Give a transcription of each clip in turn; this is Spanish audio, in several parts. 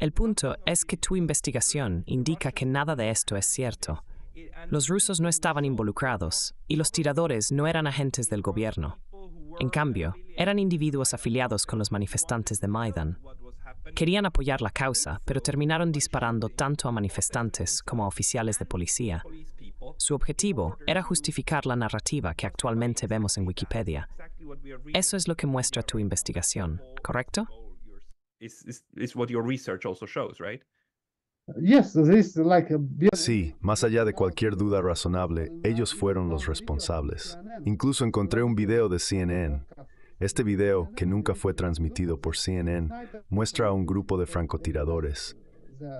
El punto es que tu investigación indica que nada de esto es cierto. Los rusos no estaban involucrados y los tiradores no eran agentes del gobierno. En cambio, eran individuos afiliados con los manifestantes de Maidan. Querían apoyar la causa, pero terminaron disparando tanto a manifestantes como a oficiales de policía. Su objetivo era justificar la narrativa que actualmente vemos en Wikipedia, eso es lo que muestra tu investigación, ¿correcto? Sí, más allá de cualquier duda razonable, ellos fueron los responsables. Incluso encontré un video de CNN. Este video, que nunca fue transmitido por CNN, muestra a un grupo de francotiradores.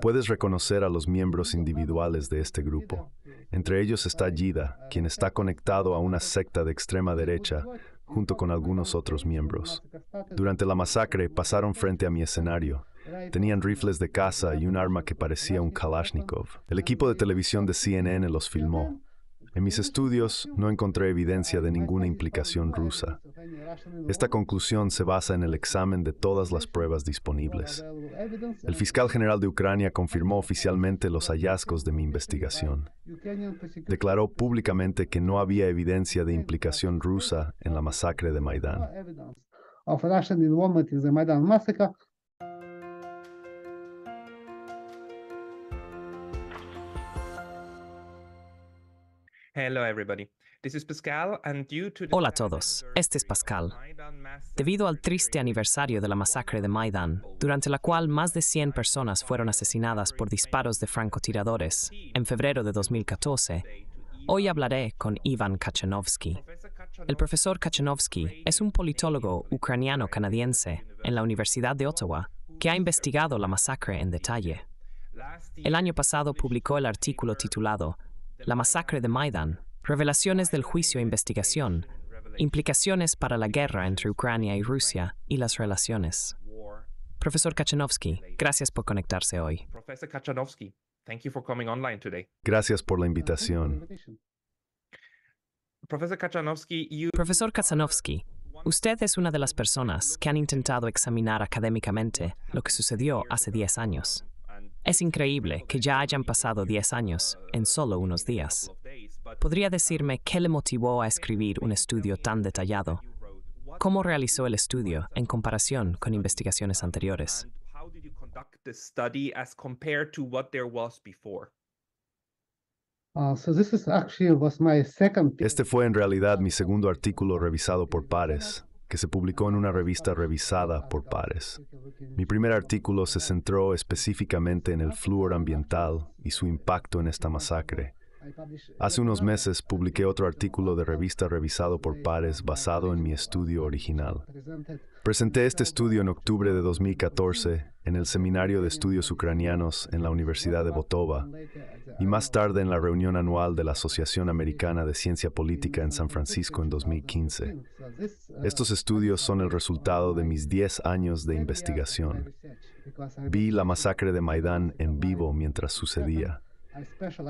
Puedes reconocer a los miembros individuales de este grupo. Entre ellos está Yida, quien está conectado a una secta de extrema derecha junto con algunos otros miembros. Durante la masacre pasaron frente a mi escenario. Tenían rifles de caza y un arma que parecía un Kalashnikov. El equipo de televisión de CNN los filmó. En mis estudios no encontré evidencia de ninguna implicación rusa. Esta conclusión se basa en el examen de todas las pruebas disponibles. El fiscal general de Ucrania confirmó oficialmente los hallazgos de mi investigación. Declaró públicamente que no había evidencia de implicación rusa en la masacre de Maidán. Hola a todos, este es Pascal. Debido al triste aniversario de la masacre de Maidan, durante la cual más de 100 personas fueron asesinadas por disparos de francotiradores en febrero de 2014, hoy hablaré con Ivan Kachanovsky. El profesor Kachanovsky es un politólogo ucraniano-canadiense en la Universidad de Ottawa que ha investigado la masacre en detalle. El año pasado publicó el artículo titulado la masacre de Maidan, revelaciones del juicio e investigación, implicaciones para la guerra entre Ucrania y Rusia y las relaciones. Profesor Kachanovsky, gracias por conectarse hoy. Gracias por la invitación. Profesor Kachanovsky, usted es una de las personas que han intentado examinar académicamente lo que sucedió hace 10 años. Es increíble que ya hayan pasado 10 años en solo unos días. ¿Podría decirme qué le motivó a escribir un estudio tan detallado? ¿Cómo realizó el estudio en comparación con investigaciones anteriores? Este fue en realidad mi segundo artículo revisado por pares que se publicó en una revista revisada por pares. Mi primer artículo se centró específicamente en el flúor ambiental y su impacto en esta masacre. Hace unos meses publiqué otro artículo de revista revisado por pares basado en mi estudio original. Presenté este estudio en octubre de 2014 en el Seminario de Estudios Ucranianos en la Universidad de Botova y más tarde en la reunión anual de la Asociación Americana de Ciencia Política en San Francisco en 2015. Estos estudios son el resultado de mis 10 años de investigación. Vi la masacre de Maidán en vivo mientras sucedía.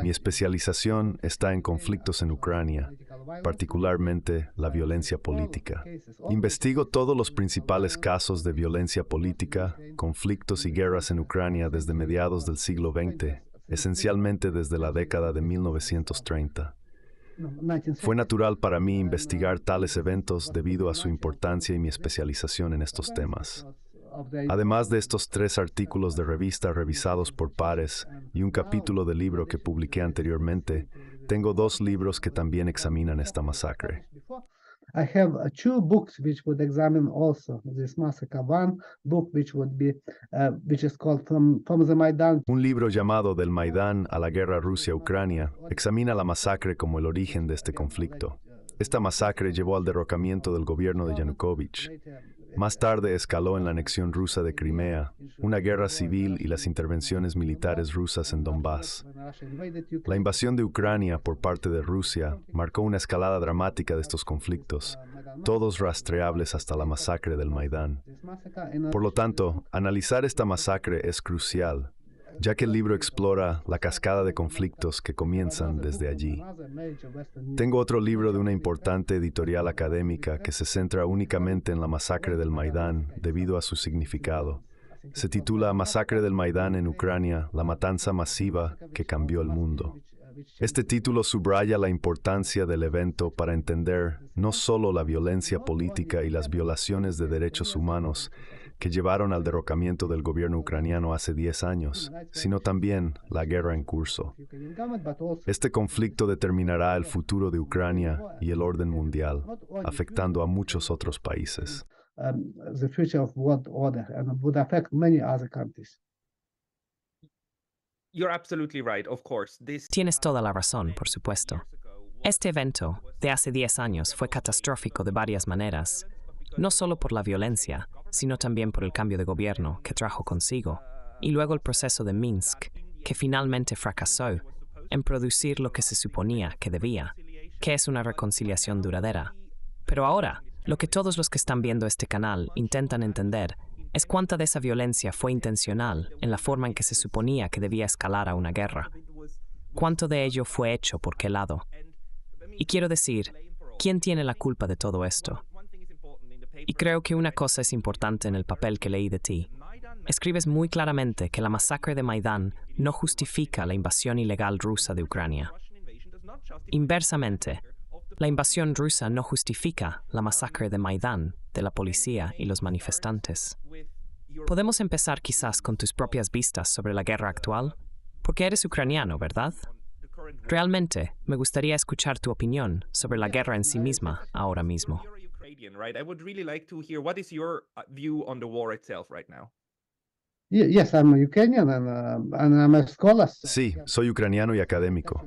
Mi especialización está en conflictos en Ucrania, particularmente la violencia política. Investigo todos los principales casos de violencia política, conflictos y guerras en Ucrania desde mediados del siglo XX, esencialmente desde la década de 1930. Fue natural para mí investigar tales eventos debido a su importancia y mi especialización en estos temas. Además de estos tres artículos de revista revisados por pares y un capítulo de libro que publiqué anteriormente, tengo dos libros que también examinan esta masacre. Un libro llamado Del Maidán a la guerra Rusia-Ucrania examina la masacre como el origen de este conflicto. Esta masacre llevó al derrocamiento del gobierno de Yanukovych. Más tarde escaló en la anexión rusa de Crimea, una guerra civil y las intervenciones militares rusas en Donbass. La invasión de Ucrania por parte de Rusia marcó una escalada dramática de estos conflictos, todos rastreables hasta la masacre del Maidán. Por lo tanto, analizar esta masacre es crucial ya que el libro explora la cascada de conflictos que comienzan desde allí. Tengo otro libro de una importante editorial académica que se centra únicamente en la masacre del Maidán debido a su significado. Se titula Masacre del Maidán en Ucrania, la matanza masiva que cambió el mundo. Este título subraya la importancia del evento para entender no solo la violencia política y las violaciones de derechos humanos, que llevaron al derrocamiento del gobierno ucraniano hace 10 años, sino también la guerra en curso. Este conflicto determinará el futuro de Ucrania y el orden mundial, afectando a muchos otros países. Tienes toda la razón, por supuesto. Este evento de hace 10 años fue catastrófico de varias maneras, no solo por la violencia, sino también por el cambio de gobierno que trajo consigo, y luego el proceso de Minsk, que finalmente fracasó en producir lo que se suponía que debía, que es una reconciliación duradera. Pero ahora, lo que todos los que están viendo este canal intentan entender es cuánta de esa violencia fue intencional en la forma en que se suponía que debía escalar a una guerra. Cuánto de ello fue hecho por qué lado. Y quiero decir, ¿quién tiene la culpa de todo esto? Y creo que una cosa es importante en el papel que leí de ti. Escribes muy claramente que la masacre de Maidán no justifica la invasión ilegal rusa de Ucrania. Inversamente, la invasión rusa no justifica la masacre de Maidán, de la policía y los manifestantes. Podemos empezar quizás con tus propias vistas sobre la guerra actual, porque eres ucraniano, ¿verdad? Realmente, me gustaría escuchar tu opinión sobre la guerra en sí misma ahora mismo. Sí, soy ucraniano y académico.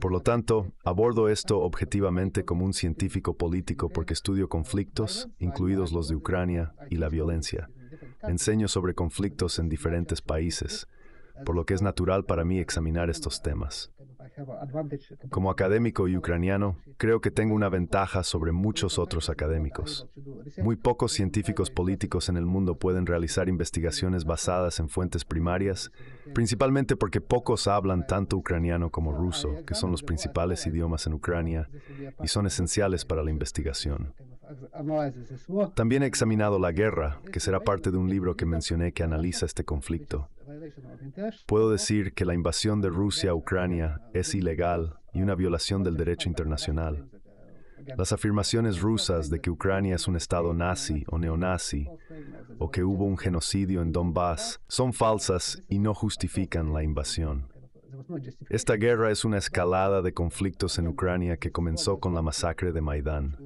Por lo tanto, abordo esto objetivamente como un científico político porque estudio conflictos, incluidos los de Ucrania y la violencia. Enseño sobre conflictos en diferentes países, por lo que es natural para mí examinar estos temas. Como académico y ucraniano, creo que tengo una ventaja sobre muchos otros académicos. Muy pocos científicos políticos en el mundo pueden realizar investigaciones basadas en fuentes primarias, principalmente porque pocos hablan tanto ucraniano como ruso, que son los principales idiomas en Ucrania y son esenciales para la investigación. También he examinado la guerra, que será parte de un libro que mencioné que analiza este conflicto. Puedo decir que la invasión de Rusia a Ucrania es ilegal y una violación del derecho internacional. Las afirmaciones rusas de que Ucrania es un estado nazi o neonazi o que hubo un genocidio en Donbass son falsas y no justifican la invasión. Esta guerra es una escalada de conflictos en Ucrania que comenzó con la masacre de Maidán.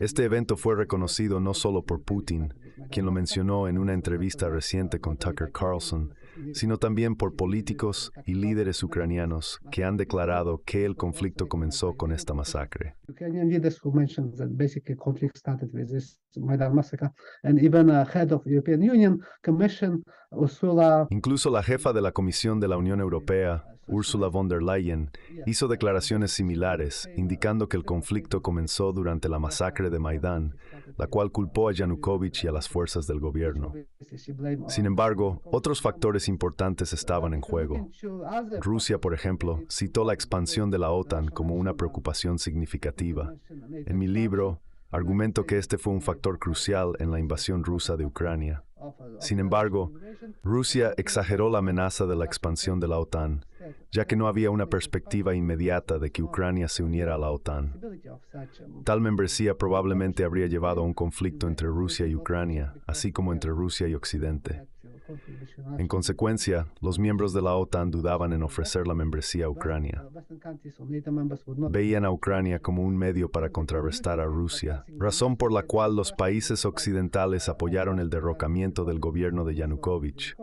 Este evento fue reconocido no solo por Putin, quien lo mencionó en una entrevista reciente con Tucker Carlson, sino también por políticos y líderes ucranianos que han declarado que el conflicto comenzó con esta masacre. Uh, Incluso la jefa de la Comisión de la Unión Europea, Ursula von der Leyen, hizo declaraciones similares, indicando que el conflicto comenzó durante la masacre de Maidán la cual culpó a Yanukovych y a las fuerzas del gobierno. Sin embargo, otros factores importantes estaban en juego. Rusia, por ejemplo, citó la expansión de la OTAN como una preocupación significativa. En mi libro, argumento que este fue un factor crucial en la invasión rusa de Ucrania. Sin embargo, Rusia exageró la amenaza de la expansión de la OTAN, ya que no había una perspectiva inmediata de que Ucrania se uniera a la OTAN. Tal membresía probablemente habría llevado a un conflicto entre Rusia y Ucrania, así como entre Rusia y Occidente. En consecuencia, los miembros de la OTAN dudaban en ofrecer la membresía a Ucrania. Veían a Ucrania como un medio para contrarrestar a Rusia, razón por la cual los países occidentales apoyaron el derrocamiento del gobierno de Yanukovych.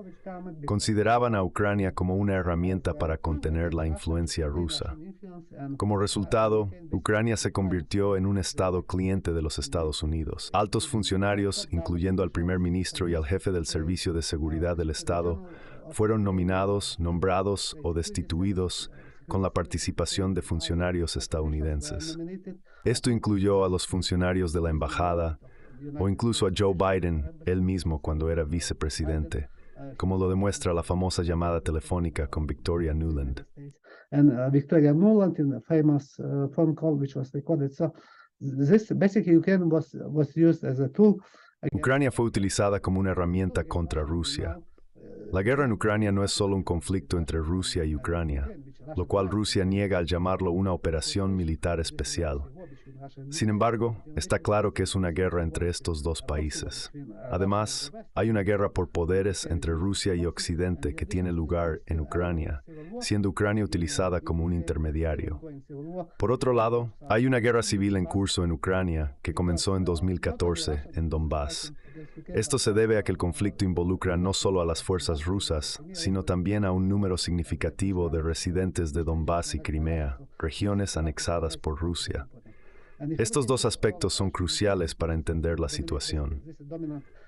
Consideraban a Ucrania como una herramienta para contener la influencia rusa. Como resultado, Ucrania se convirtió en un Estado cliente de los Estados Unidos. Altos funcionarios, incluyendo al primer ministro y al jefe del Servicio de Seguridad, del Estado fueron nominados, nombrados o destituidos con la participación de funcionarios estadounidenses. Esto incluyó a los funcionarios de la embajada o incluso a Joe Biden, él mismo cuando era vicepresidente, como lo demuestra la famosa llamada telefónica con Victoria Nuland. Uh, Victoria Nuland, This basically can was was used as a tool Ucrania fue utilizada como una herramienta contra Rusia. La guerra en Ucrania no es solo un conflicto entre Rusia y Ucrania lo cual Rusia niega al llamarlo una operación militar especial. Sin embargo, está claro que es una guerra entre estos dos países. Además, hay una guerra por poderes entre Rusia y Occidente que tiene lugar en Ucrania, siendo Ucrania utilizada como un intermediario. Por otro lado, hay una guerra civil en curso en Ucrania que comenzó en 2014 en Donbass esto se debe a que el conflicto involucra no solo a las fuerzas rusas, sino también a un número significativo de residentes de Donbass y Crimea, regiones anexadas por Rusia. Estos dos aspectos son cruciales para entender la situación.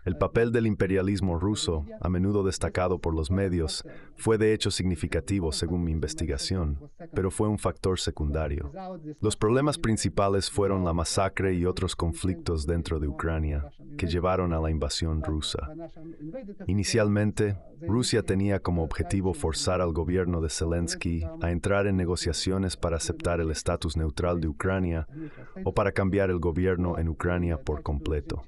El papel del imperialismo ruso, a menudo destacado por los medios, fue de hecho significativo según mi investigación, pero fue un factor secundario. Los problemas principales fueron la masacre y otros conflictos dentro de Ucrania, que llevaron a la invasión rusa. Inicialmente, Rusia tenía como objetivo forzar al gobierno de Zelensky a entrar en negociaciones para aceptar el estatus neutral de Ucrania o para cambiar el gobierno en Ucrania por completo.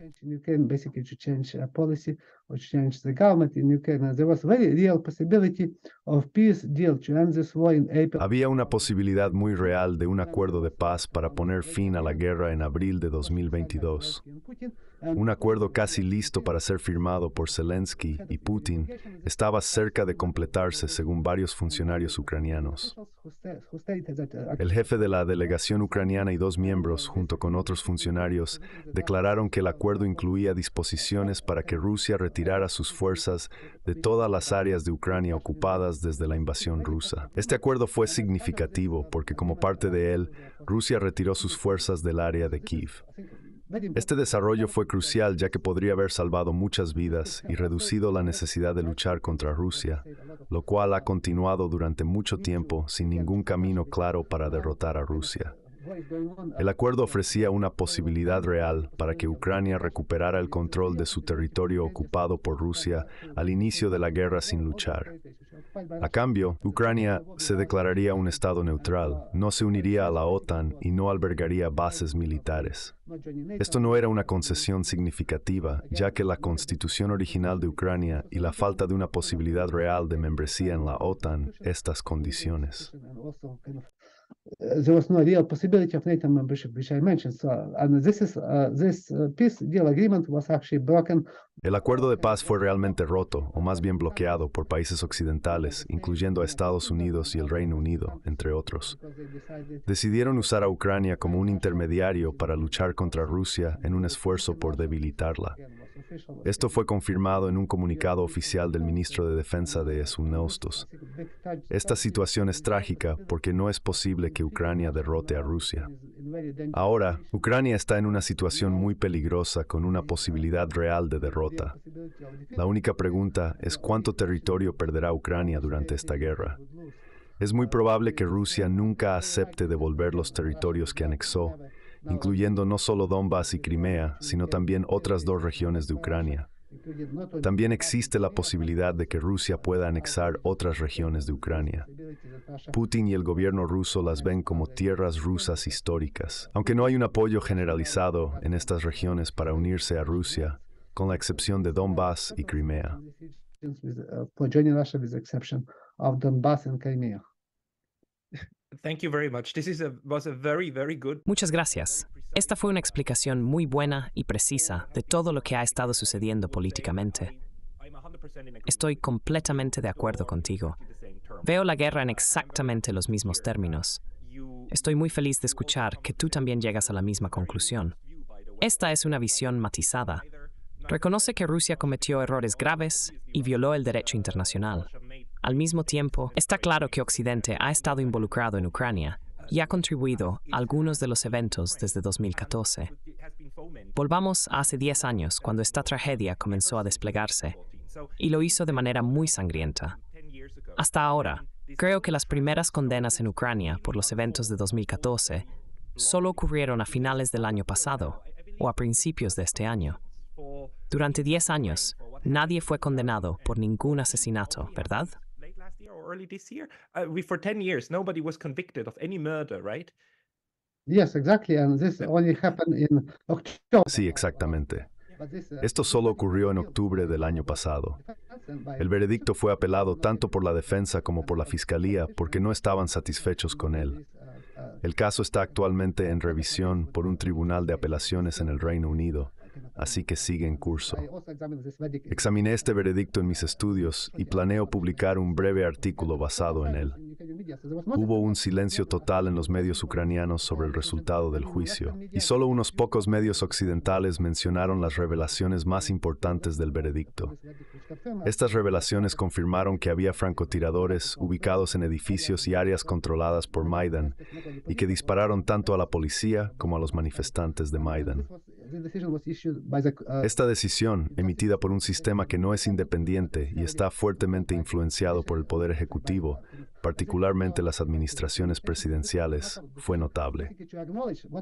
Había una posibilidad muy real de un acuerdo de paz para poner fin a la guerra en abril de 2022. Un acuerdo casi listo para ser firmado por Zelensky y Putin estaba cerca de completarse, según varios funcionarios ucranianos. El jefe de la delegación ucraniana y dos miembros, junto con otros funcionarios, declararon que el acuerdo incluía disposiciones para que Rusia retirara sus fuerzas de todas las áreas de Ucrania ocupadas desde la invasión rusa. Este acuerdo fue significativo porque como parte de él, Rusia retiró sus fuerzas del área de Kiev. Este desarrollo fue crucial ya que podría haber salvado muchas vidas y reducido la necesidad de luchar contra Rusia, lo cual ha continuado durante mucho tiempo sin ningún camino claro para derrotar a Rusia. El acuerdo ofrecía una posibilidad real para que Ucrania recuperara el control de su territorio ocupado por Rusia al inicio de la guerra sin luchar. A cambio, Ucrania se declararía un Estado neutral, no se uniría a la OTAN y no albergaría bases militares. Esto no era una concesión significativa, ya que la constitución original de Ucrania y la falta de una posibilidad real de membresía en la OTAN, estas condiciones. El acuerdo de paz fue realmente roto, o más bien bloqueado, por países occidentales, incluyendo a Estados Unidos y el Reino Unido, entre otros. Decidieron usar a Ucrania como un intermediario para luchar contra Rusia en un esfuerzo por debilitarla. Esto fue confirmado en un comunicado oficial del ministro de Defensa de Esunostos. Esta situación es trágica porque no es posible que Ucrania derrote a Rusia. Ahora, Ucrania está en una situación muy peligrosa con una posibilidad real de derrota. La única pregunta es cuánto territorio perderá Ucrania durante esta guerra. Es muy probable que Rusia nunca acepte devolver los territorios que anexó incluyendo no solo Donbass y Crimea, sino también otras dos regiones de Ucrania. También existe la posibilidad de que Rusia pueda anexar otras regiones de Ucrania. Putin y el gobierno ruso las ven como tierras rusas históricas. Aunque no hay un apoyo generalizado en estas regiones para unirse a Rusia, con la excepción de Donbass y Crimea. Muchas gracias. Esta fue una explicación muy buena y precisa de todo lo que ha estado sucediendo políticamente. Estoy completamente de acuerdo contigo. Veo la guerra en exactamente los mismos términos. Estoy muy feliz de escuchar que tú también llegas a la misma conclusión. Esta es una visión matizada. Reconoce que Rusia cometió errores graves y violó el derecho internacional. Al mismo tiempo, está claro que Occidente ha estado involucrado en Ucrania y ha contribuido a algunos de los eventos desde 2014. Volvamos a hace 10 años, cuando esta tragedia comenzó a desplegarse, y lo hizo de manera muy sangrienta. Hasta ahora, creo que las primeras condenas en Ucrania por los eventos de 2014 solo ocurrieron a finales del año pasado o a principios de este año. Durante 10 años, nadie fue condenado por ningún asesinato, ¿verdad? Sí, exactamente. Uh, Esto solo ocurrió en octubre del año pasado. El veredicto fue apelado tanto por la defensa como por la fiscalía porque no estaban satisfechos con él. El caso está actualmente en revisión por un tribunal de apelaciones en el Reino Unido así que sigue en curso. Examiné este veredicto en mis estudios y planeo publicar un breve artículo basado en él. Hubo un silencio total en los medios ucranianos sobre el resultado del juicio, y solo unos pocos medios occidentales mencionaron las revelaciones más importantes del veredicto. Estas revelaciones confirmaron que había francotiradores ubicados en edificios y áreas controladas por Maidan y que dispararon tanto a la policía como a los manifestantes de Maidan. Uh, Esta decisión, emitida por un sistema que no es independiente y está fuertemente influenciado por el poder ejecutivo, particularmente las administraciones presidenciales, fue notable.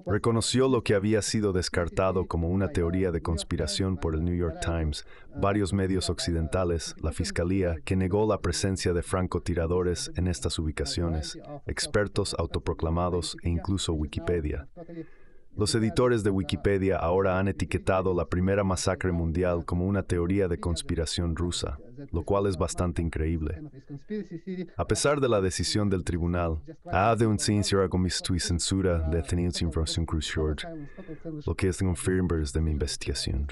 Reconoció lo que había sido descartado como una teoría de conspiración por el New York Times, varios medios occidentales, la Fiscalía, que negó la presencia de francotiradores en estas ubicaciones, expertos autoproclamados e incluso Wikipedia. Los editores de Wikipedia ahora han etiquetado la primera masacre mundial como una teoría de conspiración rusa, lo cual es bastante increíble. A pesar de la decisión del tribunal, ha habido un sincero comissão y censura de de informação crucial, lo que es confirmers de mi investigación.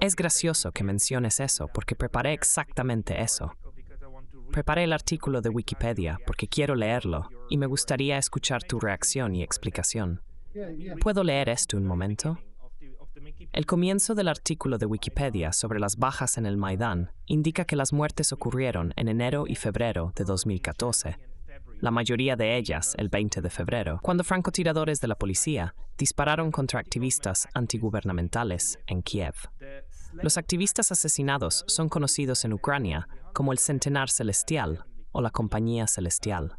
Es gracioso que menciones eso, porque preparé exactamente eso. Preparé el artículo de Wikipedia porque quiero leerlo y me gustaría escuchar tu reacción y explicación. ¿Puedo leer esto un momento? El comienzo del artículo de Wikipedia sobre las bajas en el Maidán indica que las muertes ocurrieron en enero y febrero de 2014, la mayoría de ellas el 20 de febrero, cuando francotiradores de la policía dispararon contra activistas antigubernamentales en Kiev. Los activistas asesinados son conocidos en Ucrania como el Centenar Celestial o la Compañía Celestial.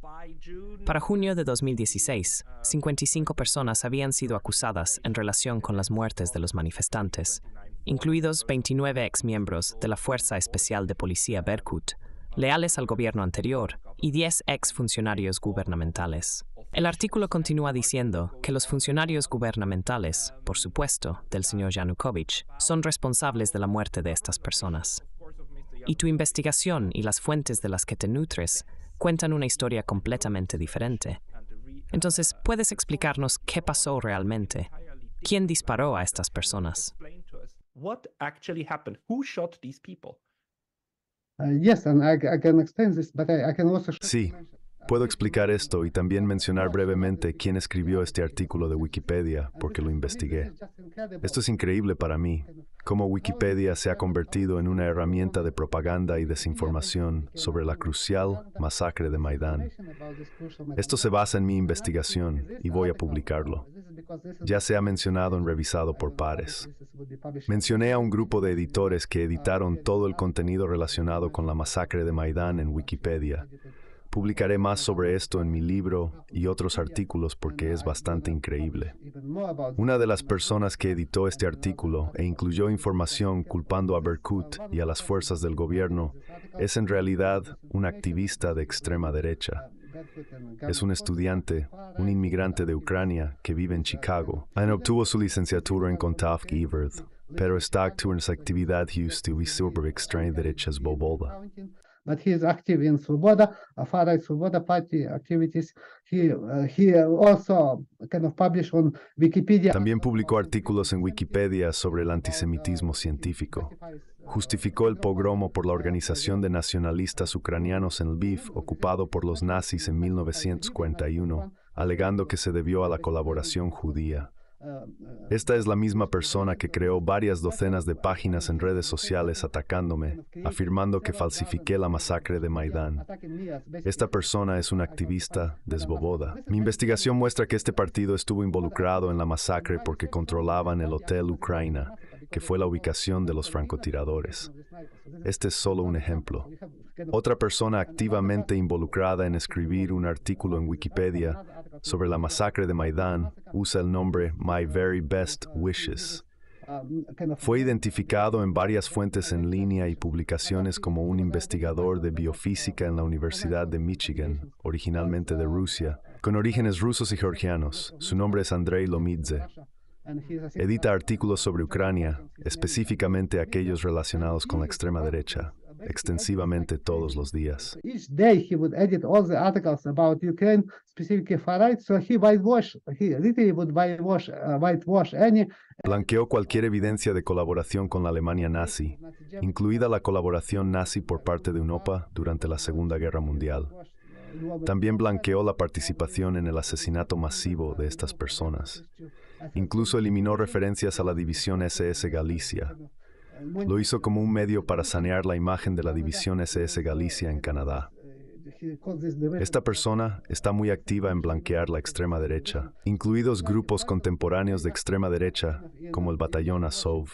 Para junio de 2016, 55 personas habían sido acusadas en relación con las muertes de los manifestantes, incluidos 29 exmiembros de la Fuerza Especial de Policía Berkut, leales al gobierno anterior, y 10 exfuncionarios gubernamentales. El artículo continúa diciendo que los funcionarios gubernamentales, por supuesto, del señor Yanukovych, son responsables de la muerte de estas personas. Y tu investigación y las fuentes de las que te nutres cuentan una historia completamente diferente. Entonces, ¿puedes explicarnos qué pasó realmente? ¿Quién disparó a estas personas? Sí, Puedo explicar esto y también mencionar brevemente quién escribió este artículo de Wikipedia, porque lo investigué. Esto es increíble para mí, cómo Wikipedia se ha convertido en una herramienta de propaganda y desinformación sobre la crucial masacre de Maidán. Esto se basa en mi investigación y voy a publicarlo. Ya se ha mencionado en revisado por pares. Mencioné a un grupo de editores que editaron todo el contenido relacionado con la masacre de Maidán en Wikipedia. Publicaré más sobre esto en mi libro y otros artículos porque es bastante increíble. Una de las personas que editó este artículo e incluyó información culpando a Berkut y a las fuerzas del gobierno es en realidad un activista de extrema derecha. Es un estudiante, un inmigrante de Ucrania que vive en Chicago. y obtuvo su licenciatura en Contavk pero está actuando en su actividad Houston y sobre extrema derecha boboda but he is active in Svoboda party activities. Uh, También publicó artículos en Wikipedia sobre el antisemitismo científico. Justificó el pogromo por la organización de nacionalistas ucranianos en Lviv, ocupado por los nazis en 1941, alegando que se debió a la colaboración judía. Esta es la misma persona que creó varias docenas de páginas en redes sociales atacándome, afirmando que falsifiqué la masacre de Maidán. Esta persona es una activista desboboda. Mi investigación muestra que este partido estuvo involucrado en la masacre porque controlaban el Hotel Ucraina, que fue la ubicación de los francotiradores. Este es solo un ejemplo. Otra persona activamente involucrada en escribir un artículo en Wikipedia sobre la masacre de Maidán usa el nombre My Very Best Wishes. Fue identificado en varias fuentes en línea y publicaciones como un investigador de biofísica en la Universidad de Michigan, originalmente de Rusia, con orígenes rusos y georgianos. Su nombre es Andrei Lomidze. Edita artículos sobre Ucrania, específicamente aquellos relacionados con la extrema derecha extensivamente todos los días. Uh, blanqueó cualquier evidencia de colaboración con la Alemania nazi, incluida la colaboración nazi por parte de UNOPA durante la Segunda Guerra Mundial. También blanqueó la participación en el asesinato masivo de estas personas. Incluso eliminó referencias a la división SS Galicia, lo hizo como un medio para sanear la imagen de la división SS Galicia en Canadá. Esta persona está muy activa en blanquear la extrema derecha, incluidos grupos contemporáneos de extrema derecha, como el batallón Azov.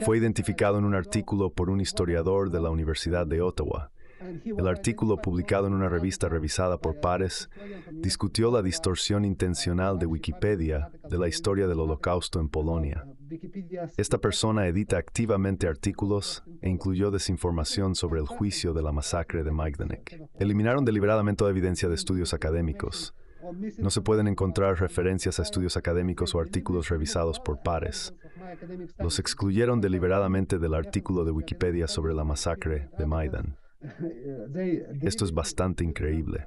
Fue identificado en un artículo por un historiador de la Universidad de Ottawa. El artículo publicado en una revista revisada por pares discutió la distorsión intencional de Wikipedia de la historia del holocausto en Polonia. Esta persona edita activamente artículos e incluyó desinformación sobre el juicio de la masacre de Majdanek. Eliminaron deliberadamente toda evidencia de estudios académicos. No se pueden encontrar referencias a estudios académicos o artículos revisados por pares. Los excluyeron deliberadamente del artículo de Wikipedia sobre la masacre de Maidan. Esto es bastante increíble.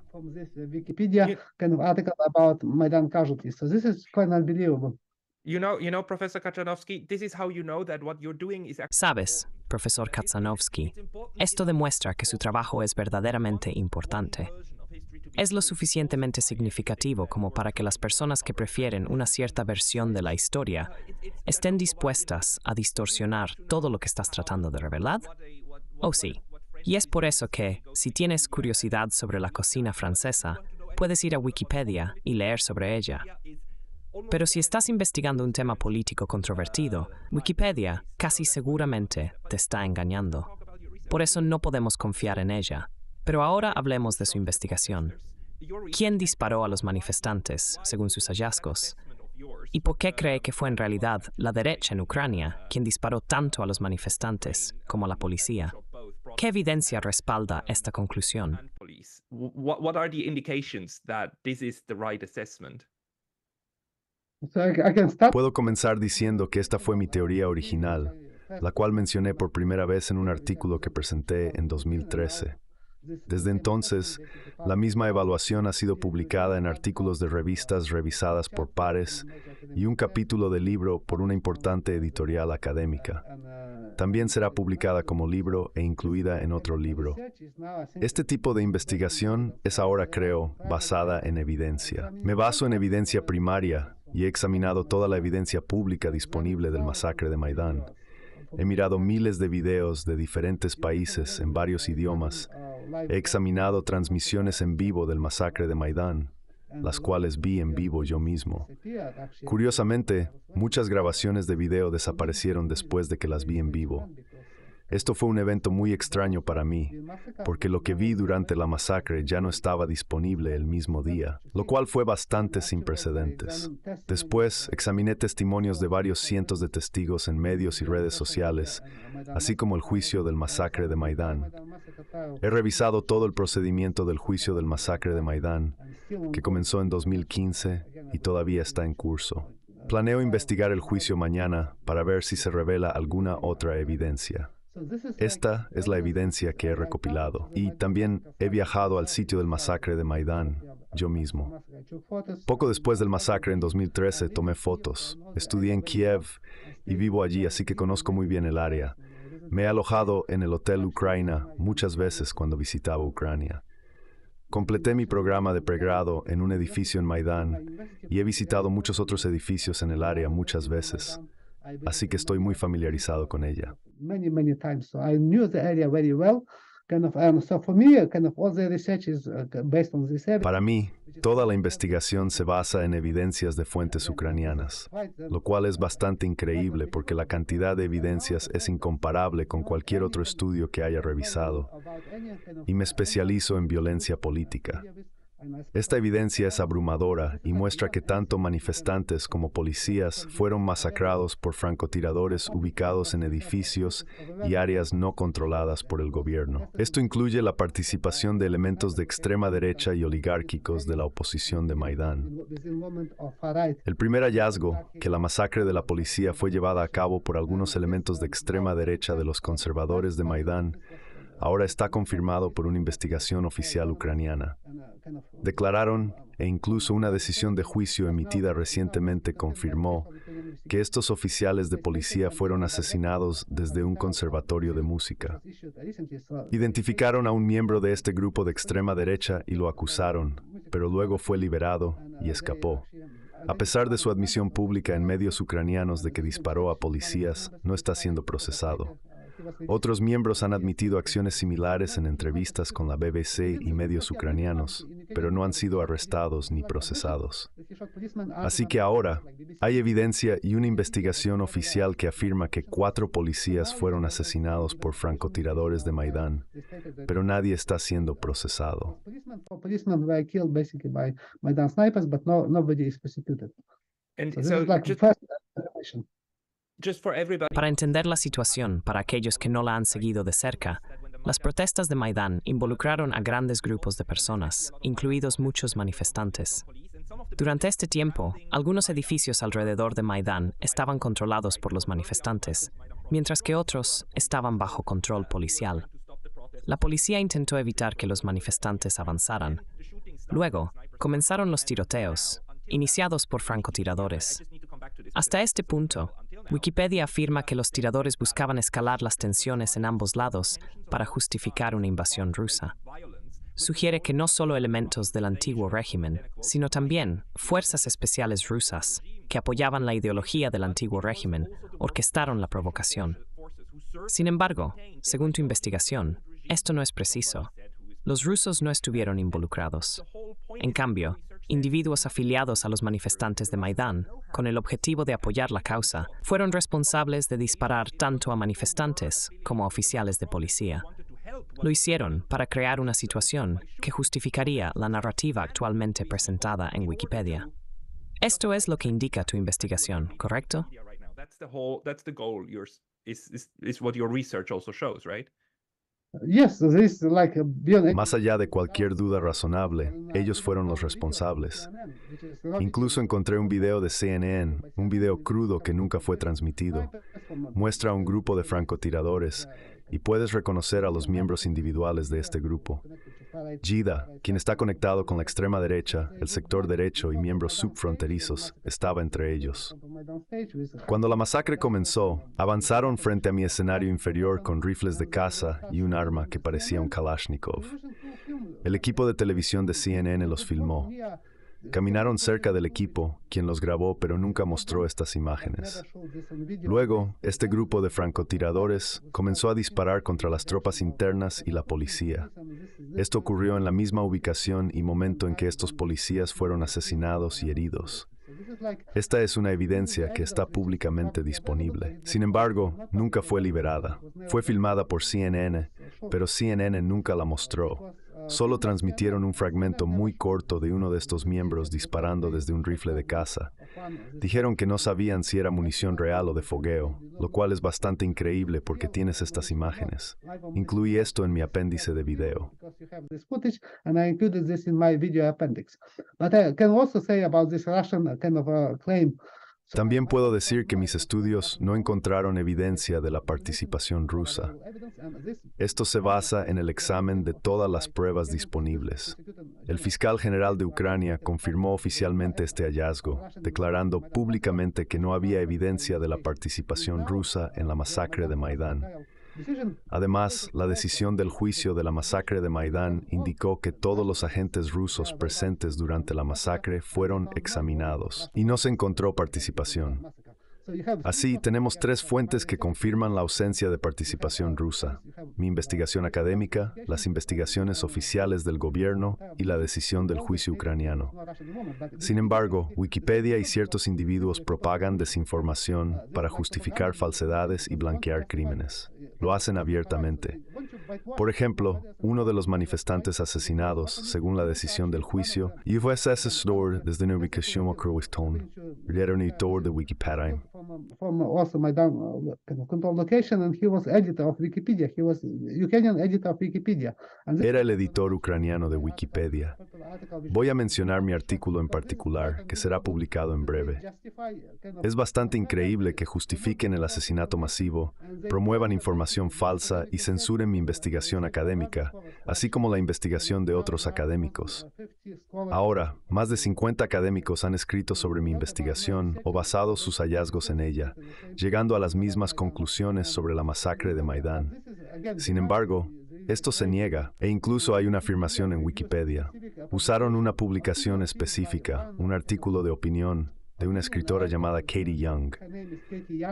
Sabes, profesor Kaczanowski, esto demuestra que su trabajo es verdaderamente importante. Es lo suficientemente significativo como para que las personas que prefieren una cierta versión de la historia estén dispuestas a distorsionar todo lo que estás tratando de revelar. Oh sí. Y es por eso que, si tienes uh, curiosidad sobre la cocina francesa, puedes ir a Wikipedia y leer sobre ella. Pero si estás investigando un tema político controvertido, Wikipedia casi seguramente te está engañando. Por eso no podemos confiar en ella. Pero ahora hablemos de su investigación. ¿Quién disparó a los manifestantes, según sus hallazgos? ¿Y por qué cree que fue en realidad la derecha en Ucrania quien disparó tanto a los manifestantes como a la policía? ¿Qué evidencia respalda esta conclusión? Puedo comenzar diciendo que esta fue mi teoría original, la cual mencioné por primera vez en un artículo que presenté en 2013. Desde entonces, la misma evaluación ha sido publicada en artículos de revistas revisadas por pares y un capítulo de libro por una importante editorial académica. También será publicada como libro e incluida en otro libro. Este tipo de investigación es ahora, creo, basada en evidencia. Me baso en evidencia primaria, y he examinado toda la evidencia pública disponible del masacre de Maidán. He mirado miles de videos de diferentes países en varios idiomas. He examinado transmisiones en vivo del masacre de Maidán, las cuales vi en vivo yo mismo. Curiosamente, muchas grabaciones de video desaparecieron después de que las vi en vivo. Esto fue un evento muy extraño para mí, porque lo que vi durante la masacre ya no estaba disponible el mismo día, lo cual fue bastante sin precedentes. Después, examiné testimonios de varios cientos de testigos en medios y redes sociales, así como el juicio del masacre de Maidán. He revisado todo el procedimiento del juicio del masacre de Maidán, que comenzó en 2015 y todavía está en curso. Planeo investigar el juicio mañana para ver si se revela alguna otra evidencia. Esta es la evidencia que he recopilado y también he viajado al sitio del masacre de Maidán yo mismo. Poco después del masacre en 2013 tomé fotos, estudié en Kiev y vivo allí, así que conozco muy bien el área. Me he alojado en el Hotel Ucraina muchas veces cuando visitaba Ucrania. Completé mi programa de pregrado en un edificio en Maidán y he visitado muchos otros edificios en el área muchas veces, así que estoy muy familiarizado con ella. Para mí, toda la investigación se basa en evidencias de fuentes ucranianas, lo cual es bastante increíble porque la cantidad de evidencias es incomparable con cualquier otro estudio que haya revisado, y me especializo en violencia política. Esta evidencia es abrumadora y muestra que tanto manifestantes como policías fueron masacrados por francotiradores ubicados en edificios y áreas no controladas por el gobierno. Esto incluye la participación de elementos de extrema derecha y oligárquicos de la oposición de Maidán. El primer hallazgo, que la masacre de la policía fue llevada a cabo por algunos elementos de extrema derecha de los conservadores de Maidán, ahora está confirmado por una investigación oficial ucraniana. Declararon, e incluso una decisión de juicio emitida recientemente confirmó, que estos oficiales de policía fueron asesinados desde un conservatorio de música. Identificaron a un miembro de este grupo de extrema derecha y lo acusaron, pero luego fue liberado y escapó. A pesar de su admisión pública en medios ucranianos de que disparó a policías, no está siendo procesado. Otros miembros han admitido acciones similares en entrevistas con la BBC y medios ucranianos, pero no han sido arrestados ni procesados. Así que ahora hay evidencia y una investigación oficial que afirma que cuatro policías fueron asesinados por francotiradores de Maidán, pero nadie está siendo procesado. Para entender la situación, para aquellos que no la han seguido de cerca, las protestas de Maidán involucraron a grandes grupos de personas, incluidos muchos manifestantes. Durante este tiempo, algunos edificios alrededor de Maidán estaban controlados por los manifestantes, mientras que otros estaban bajo control policial. La policía intentó evitar que los manifestantes avanzaran. Luego, comenzaron los tiroteos, iniciados por francotiradores. Hasta este punto, Wikipedia afirma que los tiradores buscaban escalar las tensiones en ambos lados para justificar una invasión rusa. Sugiere que no solo elementos del antiguo régimen, sino también fuerzas especiales rusas que apoyaban la ideología del antiguo régimen orquestaron la provocación. Sin embargo, según tu investigación, esto no es preciso. Los rusos no estuvieron involucrados. En cambio, individuos afiliados a los manifestantes de Maidán, con el objetivo de apoyar la causa, fueron responsables de disparar tanto a manifestantes como a oficiales de policía. Lo hicieron para crear una situación que justificaría la narrativa actualmente presentada en Wikipedia. Esto es lo que indica tu investigación, ¿correcto? Más allá de cualquier duda razonable, ellos fueron los responsables. Incluso encontré un video de CNN, pues, un video pues, crudo pues, que nunca fue transmitido. Muestra a un grupo de francotiradores y puedes reconocer a los miembros individuales de este grupo. Gida, quien está conectado con la extrema derecha, el sector derecho y miembros subfronterizos, estaba entre ellos. Cuando la masacre comenzó, avanzaron frente a mi escenario inferior con rifles de caza y un arma que parecía un Kalashnikov. El equipo de televisión de CNN los filmó. Caminaron cerca del equipo, quien los grabó pero nunca mostró estas imágenes. Luego, este grupo de francotiradores comenzó a disparar contra las tropas internas y la policía. Esto ocurrió en la misma ubicación y momento en que estos policías fueron asesinados y heridos. Esta es una evidencia que está públicamente disponible. Sin embargo, nunca fue liberada. Fue filmada por CNN, pero CNN nunca la mostró. Solo transmitieron un fragmento muy corto de uno de estos miembros disparando desde un rifle de caza. Dijeron que no sabían si era munición real o de fogueo, lo cual es bastante increíble porque tienes estas imágenes. Incluí esto en mi apéndice de video. También puedo decir que mis estudios no encontraron evidencia de la participación rusa. Esto se basa en el examen de todas las pruebas disponibles. El fiscal general de Ucrania confirmó oficialmente este hallazgo, declarando públicamente que no había evidencia de la participación rusa en la masacre de Maidán. Además, la decisión del juicio de la masacre de Maidán indicó que todos los agentes rusos presentes durante la masacre fueron examinados y no se encontró participación. Así, tenemos tres fuentes que confirman la ausencia de participación rusa. Mi investigación académica, las investigaciones oficiales del gobierno y la decisión del juicio ucraniano. Sin embargo, Wikipedia y ciertos individuos propagan desinformación para justificar falsedades y blanquear crímenes. Lo hacen abiertamente. Por ejemplo, uno de los manifestantes asesinados, según la decisión del juicio, y fue desde editor de Wikipedia. Uh, era el editor ucraniano de Wikipedia. Voy a mencionar mi artículo en particular, que será publicado en breve. Es bastante increíble que justifiquen el asesinato masivo, promuevan información falsa y censuren mi investigación académica, así como la investigación de otros académicos. Ahora, más de 50 académicos han escrito sobre mi investigación o basado sus hallazgos en ella, llegando a las mismas conclusiones sobre la masacre de Maidán. Sin embargo, esto se niega, e incluso hay una afirmación en Wikipedia. Usaron una publicación específica, un artículo de opinión, de una escritora llamada Katie Young.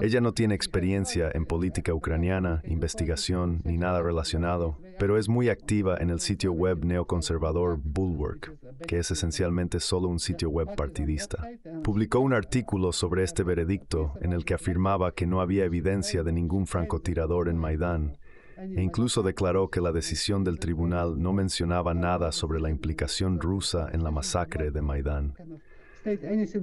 Ella no tiene experiencia en política ucraniana, investigación ni nada relacionado, pero es muy activa en el sitio web neoconservador Bulwark, que es esencialmente solo un sitio web partidista. Publicó un artículo sobre este veredicto en el que afirmaba que no había evidencia de ningún francotirador en Maidán e incluso declaró que la decisión del tribunal no mencionaba nada sobre la implicación rusa en la masacre de Maidán.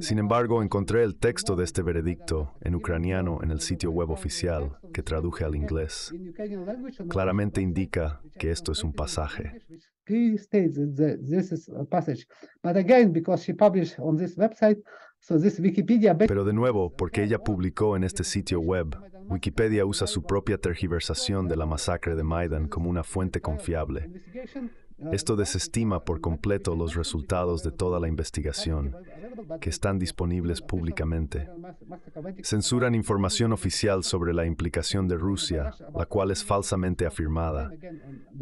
Sin embargo, encontré el texto de este veredicto en ucraniano en el sitio web oficial que traduje al inglés. Claramente indica que esto es un pasaje. Pero de nuevo, porque ella publicó en este sitio web, Wikipedia usa su propia tergiversación de la masacre de Maidan como una fuente confiable. Esto desestima por completo los resultados de toda la investigación, que están disponibles públicamente. Censuran información oficial sobre la implicación de Rusia, la cual es falsamente afirmada.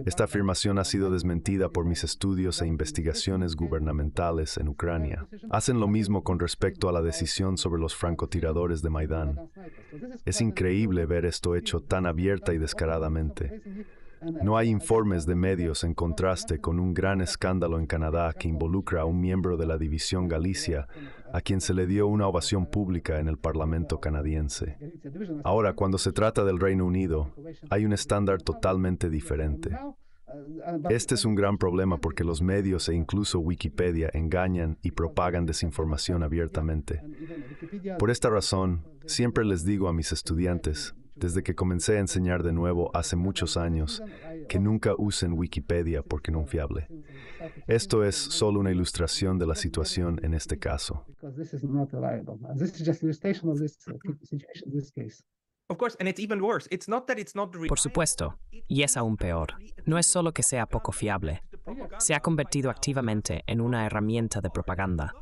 Esta afirmación ha sido desmentida por mis estudios e investigaciones gubernamentales en Ucrania. Hacen lo mismo con respecto a la decisión sobre los francotiradores de Maidán. Es increíble ver esto hecho tan abierta y descaradamente. No hay informes de medios en contraste con un gran escándalo en Canadá que involucra a un miembro de la División Galicia, a quien se le dio una ovación pública en el Parlamento canadiense. Ahora, cuando se trata del Reino Unido, hay un estándar totalmente diferente. Este es un gran problema porque los medios e incluso Wikipedia engañan y propagan desinformación abiertamente. Por esta razón, siempre les digo a mis estudiantes, desde que comencé a enseñar de nuevo hace muchos años, que nunca usen Wikipedia porque no es fiable. Esto es solo una ilustración de la situación en este caso. Uh, Por supuesto, y es aún peor. No es solo que sea poco fiable, se ha convertido activamente en una herramienta de propaganda.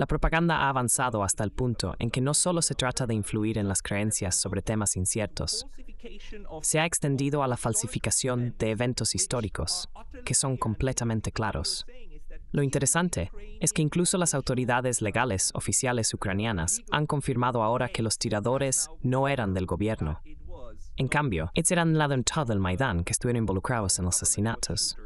La propaganda ha avanzado hasta el punto en que no solo se trata de influir en las creencias sobre temas inciertos, se ha extendido a la falsificación de eventos históricos, que son completamente claros. Lo interesante es que incluso las autoridades legales oficiales ucranianas han confirmado ahora que los tiradores no eran del gobierno. En cambio, eran la del Maidán que estuvieron involucrados en los asesinatos.